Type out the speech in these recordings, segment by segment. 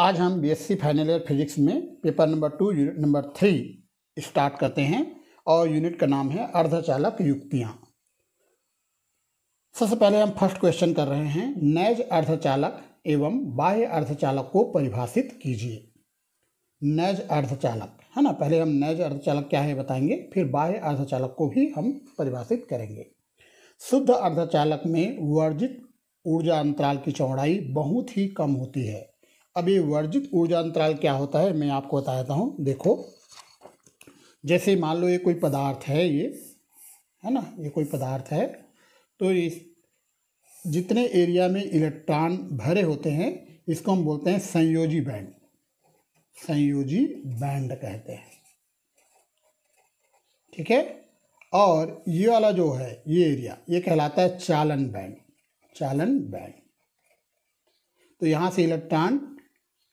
आज हम BSc final year physics में paper number two unit number three start करते हैं और यूनिट का नाम है अर्धचालक युक्तियाँ सबसे पहले हम फर्स्ट क्वेश्चन कर रहे हैं नैज अर्धचालक एवं बाह्य अर्धचालक को परिभाषित कीजिए नैज अर्धचालक है ना पहले हम नैज अर्धचालक क्या है बताएंगे फिर बाह्य अर्धचालक को भी हम परिभाषित करेंगे शुद्ध अर्धचालक में वर्जित ऊर्जा अंतराल की चौड़ाई बहुत ही कम होती है अभी वर्जित ऊर्जा अंतराल क्या होता है मैं आपको बता देता हूँ देखो जैसे मान लो ये कोई पदार्थ है ये है ना ये कोई पदार्थ है तो इस जितने एरिया में इलेक्ट्रॉन भरे होते हैं इसको हम बोलते हैं संयोजी बैंड संयोजी बैंड कहते हैं ठीक है और ये वाला जो है ये एरिया ये कहलाता है चालन बैंड चालन बैंड तो यहाँ से इलेक्ट्रॉन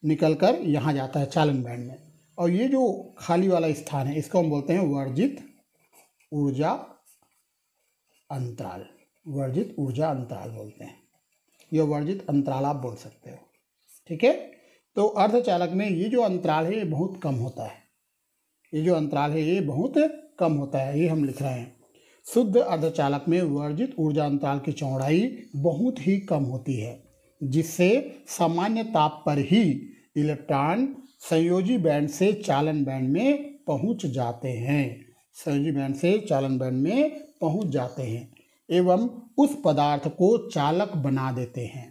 निकल कर यहाँ जाता है चालन बैंड में और ये जो खाली वाला स्थान है इसको हम बोलते हैं वर्जित ऊर्जा अंतराल वर्जित ऊर्जा अंतराल बोलते हैं या वर्जित अंतराल आप बोल सकते हो ठीक है तो अर्धचालक में ये जो अंतराल है ये बहुत कम होता है ये जो अंतराल है ये बहुत कम होता है ये हम लिख रहे हैं शुद्ध अर्धचालक में वर्जित ऊर्जा अंतराल की चौड़ाई बहुत ही कम होती है जिससे सामान्य ताप पर ही इलेक्ट्रॉन संयोजी बैंड से चालन बैंड में पहुंच जाते हैं संयोजी बैंड से चालन बैंड में पहुंच जाते हैं एवं उस पदार्थ को चालक बना देते हैं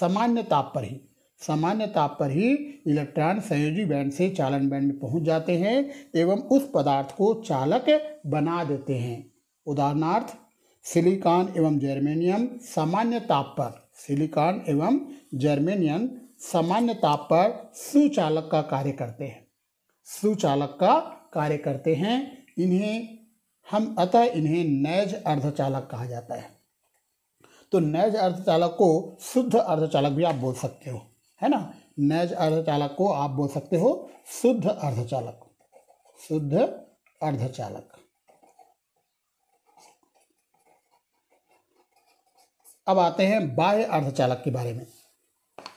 सामान्य ताप पर ही सामान्य ताप पर ही इलेक्ट्रॉन संयोजी बैंड से चालन बैंड में पहुंच जाते हैं एवं उस पदार्थ को चालक बना देते हैं उदाहरणार्थ सिलिकॉन एवं जर्मेनियम सामान्य ताप पर सिलिकॉन एवं जर्मेनियन सामान्य ताप पर सुचालक का कार्य करते हैं सुचालक का कार्य करते हैं इन्हें हम अतः इन्हें नैज अर्धचालक कहा जाता है तो नैज अर्धचालक को शुद्ध अर्धचालक भी आप बोल सकते हो है ना नैज अर्धचालक को आप बोल सकते हो शुद्ध अर्धचालक शुद्ध अर्धचालक अब आते हैं बाह्य अर्धचालक के बारे में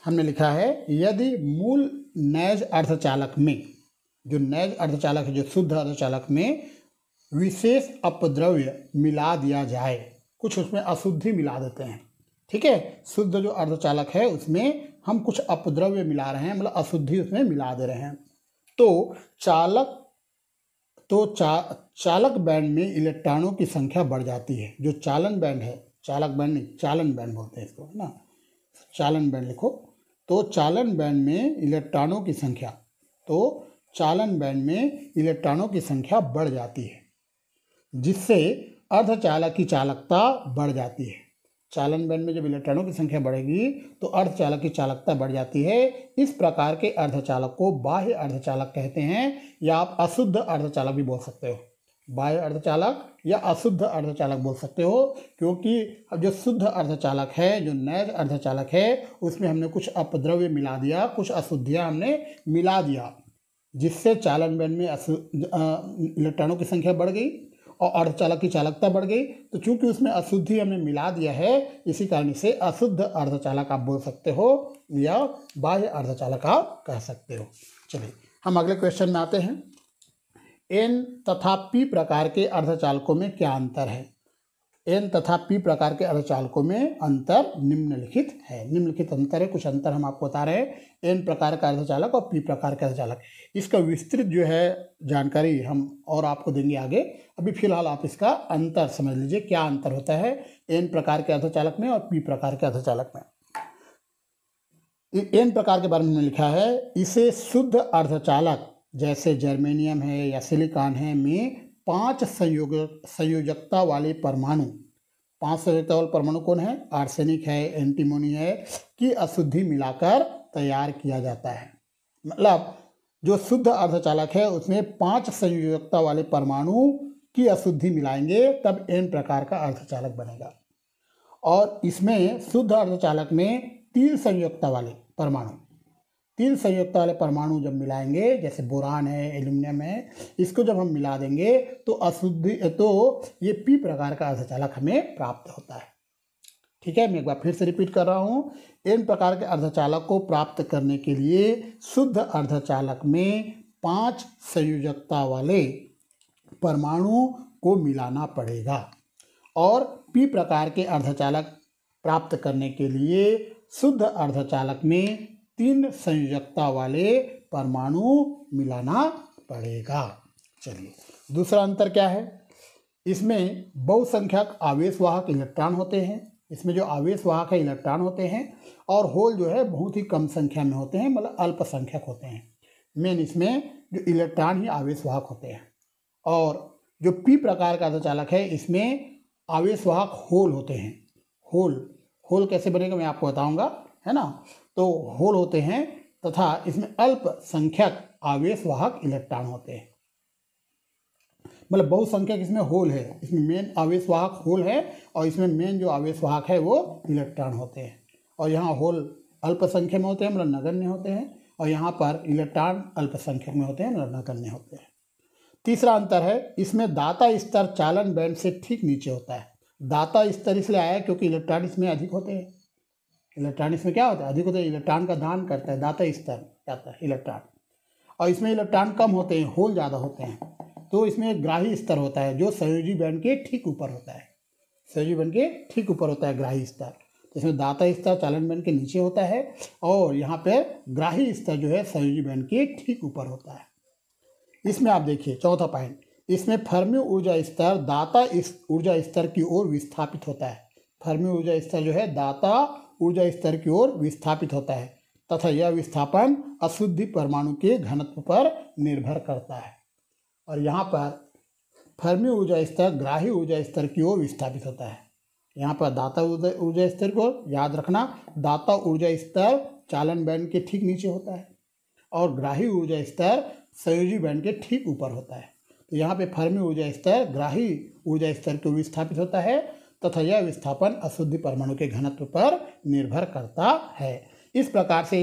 हमने लिखा है यदि मूल नैज अर्धचालक में जो नैज अर्धचालक है जो शुद्ध अर्धचालक में विशेष अपद्रव्य मिला दिया जाए कुछ उसमें अशुद्धि मिला देते हैं ठीक है शुद्ध जो अर्धचालक है उसमें हम कुछ अपद्रव्य मिला रहे हैं मतलब अशुद्धि उसमें मिला दे रहे हैं तो चालक तो चा चालक बैंड में इलेक्ट्रॉनों की संख्या बढ़ जाती है जो चालन बैंड है चालक बैंड नहीं चालन बैंड बोलते हैं इसको है ना चालन बैंड लिखो तो चालन बैंड में इलेक्ट्रॉनों की संख्या तो चालन बैंड में इलेक्ट्रॉनों की संख्या बढ़ जाती है जिससे अर्धचालक की चालकता बढ़ जाती है चालन बैंड में जब इलेक्ट्रॉनों की संख्या बढ़ेगी तो अर्धचालक की चालकता बढ़ जाती है इस प्रकार के अर्धचालक को बाह्य अर्धचालक कहते हैं या आप अशुद्ध अर्धचालक भी बोल सकते हो बाह्य अर्धचालक या अशुद्ध अर्धचालक बोल सकते हो क्योंकि अब जो शुद्ध अर्धचालक है जो नैज अर्धचालक है उसमें हमने कुछ अपद्रव्य मिला दिया कुछ अशुद्धियाँ हमने मिला दिया जिससे चालन बैंड में इलेक्ट्रॉनों की संख्या बढ़ गई और अर्धचालक की चालकता बढ़ गई तो चूंकि उसमें अशुद्धि हमने मिला दिया है इसी कारण से अशुद्ध अर्धचालक आप बोल सकते हो या बाह्य अर्धचालक आप कह सकते हो चलिए हम अगले क्वेश्चन में आते हैं एन तथा पी प्रकार के अर्धचालकों में क्या अंतर है एन तथा पी प्रकार के अर्धचालकों में अंतर निम्नलिखित है निम्नलिखित अंतर है कुछ अंतर हम आपको बता रहे हैं एन प्रकार का अर्धचालक और पी प्रकार का अर्धचालक इसका विस्तृत जो है जानकारी हम और आपको देंगे आगे अभी फिलहाल आप इसका अंतर समझ लीजिए क्या अंतर होता है एन प्रकार के अर्धचालक में और पी प्रकार के अर्धचालक में एन प्रकार के बारे में लिखा है इसे शुद्ध अर्धचालक जैसे जर्मेनियम है या सिलिकॉन है में पांच संयोग संयोजकता वाले परमाणु पांच संयोजकता वाले परमाणु कौन है आर्सेनिक है एंटीमोनी है की अशुद्धि मिलाकर तैयार किया जाता है मतलब जो शुद्ध अर्धचालक है उसमें पांच संयोजकता वाले परमाणु की अशुद्धि मिलाएंगे तब एन प्रकार का अर्धचालक बनेगा और इसमें शुद्ध अर्धचालक में तीन संयोजकता वाले परमाणु तीन संयुक्त वाले परमाणु जब मिलाएंगे जैसे बोरान है एल्यूमिनियम है इसको जब हम मिला देंगे तो अशुद्धि तो ये पी प्रकार का अर्धचालक हमें प्राप्त होता है ठीक है मैं एक बार फिर से रिपीट कर रहा हूँ इन प्रकार के अर्धचालक को प्राप्त करने के लिए शुद्ध अर्धचालक में पांच संयोजकता वाले परमाणु को मिलाना पड़ेगा और पी प्रकार के अर्धचालक प्राप्त करने के लिए शुद्ध अर्धचालक में तीन संयोजकता वाले परमाणु मिलाना पड़ेगा चलिए दूसरा अंतर क्या है इसमें बहुसंख्यक आवेश वाहक इलेक्ट्रॉन होते हैं इसमें जो आवेश वाहक है इलेक्ट्रॉन होते हैं और होल जो है बहुत ही कम संख्या में होते हैं मतलब अल्पसंख्यक होते हैं मेन इसमें जो इलेक्ट्रॉन ही आवेश वाहक होते हैं और जो पी प्रकार का अर्धचालक है इसमें आवेश वाहक होल होते हैं होल होल कैसे बनेगा मैं आपको बताऊंगा है ना तो होल होते हैं तथा इसमें अल्पसंख्यक आवेशवाहक इलेक्ट्रॉन होते हैं मतलब बहुसंख्यक इसमें होल है इसमें मेन आवेशवाहक होल है और इसमें मेन जो आवेशवाहक है वो इलेक्ट्रॉन होते हैं और यहाँ होल अल्पसंख्यक में होते हैं मतलब नगण्य होते हैं और यहाँ पर इलेक्ट्रॉन अल्पसंख्यक में होते हैं मतलब नगण्य होते हैं तीसरा अंतर है इसमें दाता स्तर चालन बैंड से ठीक नीचे होता है दाता स्तर इसलिए आया क्योंकि इलेक्ट्रॉन इसमें अधिक होते हैं इलेक्ट्रॉन इसमें क्या होता है अधिक होता है इलेक्ट्रॉन का दान करता है दाता स्तर क्या होता है इलेक्ट्रॉन और इसमें इलेक्ट्रॉन कम होते हैं होल ज़्यादा होते हैं तो इसमें एक ग्राही स्तर होता है जो संयोजी बैंड के ठीक ऊपर होता है संयोजी बैंड के ठीक ऊपर होता है ग्राही स्तर तो इसमें दाता स्तर चालन बैंड के नीचे होता है और यहाँ पर ग्राही स्तर जो है संयोजी बैंड के ठीक ऊपर होता है इसमें आप देखिए चौथा पॉइंट इसमें फर्मी ऊर्जा स्तर दाता ऊर्जा स्तर की ओर विस्थापित होता है फर्मी ऊर्जा स्तर जो है दाता ऊर्जा स्तर की ओर विस्थापित होता है तथा यह विस्थापन अशुद्धि परमाणु के घनत्व पर निर्भर करता है और यहाँ पर फर्मी ऊर्जा स्तर ग्राही ऊर्जा स्तर की ओर विस्थापित होता है यहाँ पर दाता ऊर्जा स्तर को याद रखना दाता ऊर्जा स्तर चालन बैंड के ठीक नीचे होता है और ग्राही ऊर्जा स्तर संयोजी बैंड के ठीक ऊपर होता है तो यहाँ पे फर्मी ऊर्जा स्तर ग्राही ऊर्जा स्तर को विस्थापित होता है तथा यह विस्थापन अशुद्धि परमाणु के घनत्व पर निर्भर करता है इस प्रकार से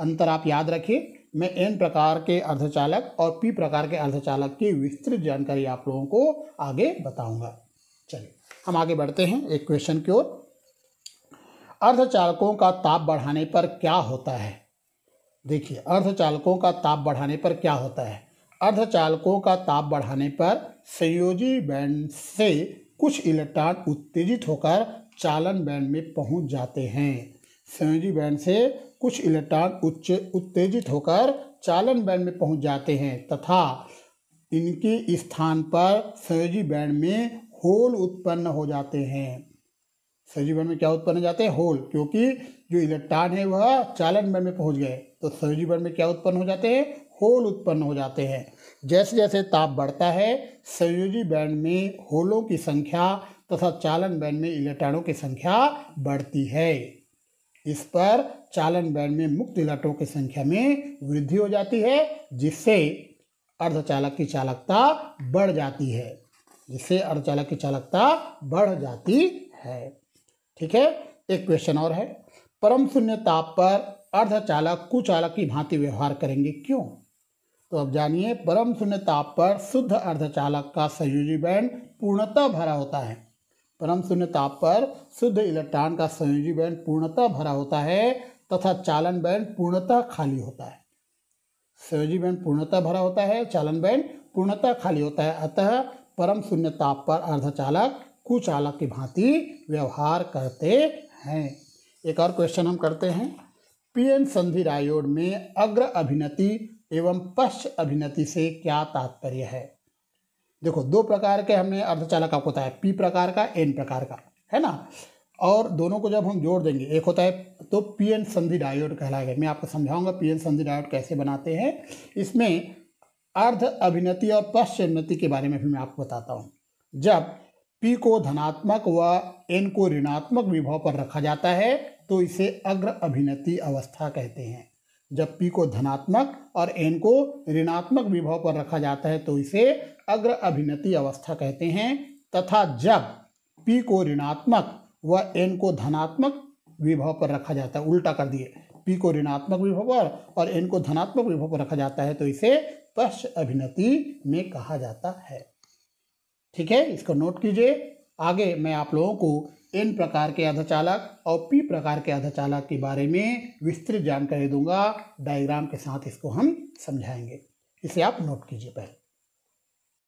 अंतर आप याद रखिए मैं एन प्रकार के अर्धचालक और पी प्रकार के अर्धचालक की विस्तृत जानकारी आप लोगों को आगे बताऊंगा चलिए हम आगे बढ़ते हैं एक क्वेश्चन की ओर अर्धचालकों का ताप बढ़ाने पर क्या होता है देखिए अर्धचालकों का ताप बढ़ाने पर क्या होता है अर्धचालकों का ताप बढ़ाने पर संयोजी बैंड से कुछ इलेक्ट्रॉन उत्तेजित होकर चालन बैंड में पहुंच जाते हैं संयोजी बैंड से कुछ इलेक्ट्रॉन उच्च उत्तेजित होकर चालन बैंड में पहुंच जाते हैं तथा इनके स्थान पर संयोजी बैंड में होल उत्पन्न हो जाते हैं संयोजी बैंड में क्या उत्पन्न हो जाते हैं होल क्योंकि जो इलेक्ट्रॉन है वह चालन बैंड में पहुंच गए तो संयोजी बैंड में क्या उत्पन्न हो जाते हैं होल उत्पन्न हो जाते हैं जैसे जैसे ताप बढ़ता है संयोजी बैंड में होलों की संख्या तथा चालन बैंड में इलेक्ट्रॉनों की संख्या बढ़ती है इस पर चालन बैंड में मुक्त इलेक्ट्रॉनों की संख्या में वृद्धि हो जाती है जिससे अर्धचालक की चालकता बढ़ जाती है जिससे अर्धचालक की चालकता बढ़ जाती है ठीक है एक क्वेश्चन और है परम शून्य ताप पर अर्धचालक कुचालक की भांति व्यवहार करेंगे क्यों तो अब जानिए परम शून्य ताप पर शुद्ध अर्धचालक का संयोजी बैंड पूर्णतः भरा होता है परम शून्य ताप पर शुद्ध इलेक्ट्रॉन का संयोजी बैंड पूर्णतः भरा होता है तथा चालन बैंड पूर्णतः खाली होता है संयोजी बैंड पूर्णतः भरा होता है चालन बैंड पूर्णतः खाली होता है अतः परम शून्य ताप पर अर्धचालक कुचालक की भांति व्यवहार करते हैं एक और क्वेश्चन हम करते हैं पीएन संधि रायोड में अग्र अभिनति एवं पश्च अभिनति से क्या तात्पर्य है देखो दो प्रकार के हमने अर्धचालक आपको बताया पी प्रकार का एन प्रकार का है ना और दोनों को जब हम जोड़ देंगे एक होता है तो पी एन संधि डायोड कहलाएगा मैं आपको समझाऊंगा पी एन संधि डायोड कैसे बनाते हैं इसमें अर्ध अभिनति और पश्च अभिनति के बारे में भी मैं आपको बताता हूँ जब पी को धनात्मक व एन को ऋणात्मक विभव पर रखा जाता है तो इसे अग्र अभिनति अवस्था कहते हैं जब पी को धनात्मक और एन को ऋणात्मक विभव पर रखा जाता है तो इसे अग्र अभिनति अवस्था कहते हैं तथा जब पी को ऋणात्मक व एन को धनात्मक विभव पर रखा जाता है उल्टा कर दिए पी को ऋणात्मक विभव पर और एन को धनात्मक विभव पर रखा जाता है तो इसे पश्च अभिनति में कहा जाता है ठीक है इसको नोट कीजिए आगे मैं आप लोगों को एन प्रकार के अधचालक और पी प्रकार के अधचालक के बारे में विस्तृत जानकारी दूंगा डायग्राम के साथ इसको हम समझाएंगे इसे आप नोट कीजिए पहले